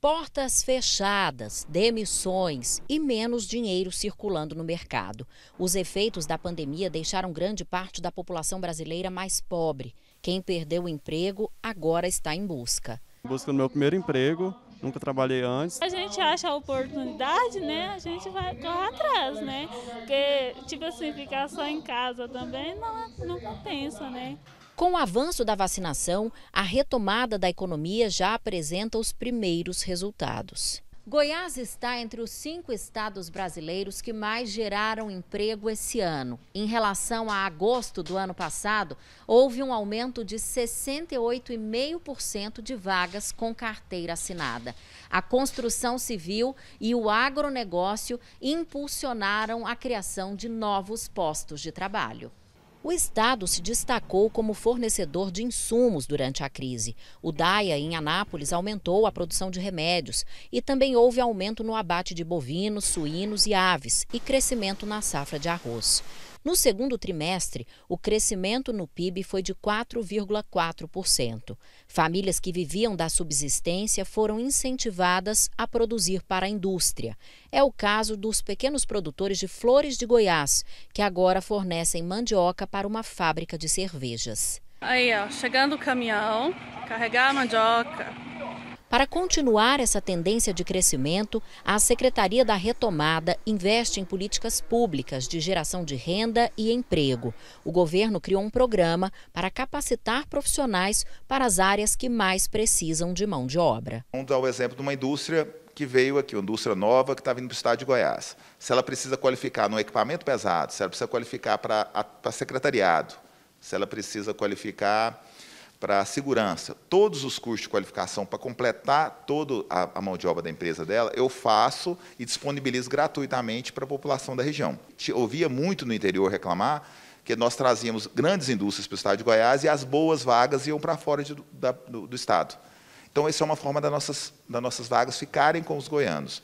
Portas fechadas, demissões e menos dinheiro circulando no mercado. Os efeitos da pandemia deixaram grande parte da população brasileira mais pobre. Quem perdeu o emprego agora está em busca. o meu primeiro emprego, nunca trabalhei antes. A gente acha a oportunidade, né? A gente vai correr atrás, né? Porque, tipo assim, ficar só em casa também não, não compensa, né? Com o avanço da vacinação, a retomada da economia já apresenta os primeiros resultados. Goiás está entre os cinco estados brasileiros que mais geraram emprego esse ano. Em relação a agosto do ano passado, houve um aumento de 68,5% de vagas com carteira assinada. A construção civil e o agronegócio impulsionaram a criação de novos postos de trabalho. O estado se destacou como fornecedor de insumos durante a crise. O DAIA em Anápolis aumentou a produção de remédios e também houve aumento no abate de bovinos, suínos e aves e crescimento na safra de arroz. No segundo trimestre, o crescimento no PIB foi de 4,4%. Famílias que viviam da subsistência foram incentivadas a produzir para a indústria. É o caso dos pequenos produtores de flores de Goiás, que agora fornecem mandioca para uma fábrica de cervejas. Aí, ó, chegando o caminhão, carregar a mandioca, para continuar essa tendência de crescimento, a Secretaria da Retomada investe em políticas públicas de geração de renda e emprego. O governo criou um programa para capacitar profissionais para as áreas que mais precisam de mão de obra. Vamos dar o exemplo de uma indústria que veio aqui, uma indústria nova que está vindo para o estado de Goiás. Se ela precisa qualificar no equipamento pesado, se ela precisa qualificar para, para secretariado, se ela precisa qualificar para a segurança, todos os cursos de qualificação para completar toda a, a, mão de obra da empresa dela, eu faço e disponibilizo gratuitamente para a população da região. Te ouvia muito no interior reclamar que nós trazíamos grandes indústrias para o estado de Goiás e as boas vagas iam para fora de, da, do, do, estado. Então, essa é uma forma das nossas, das nossas vagas ficarem com os goianos.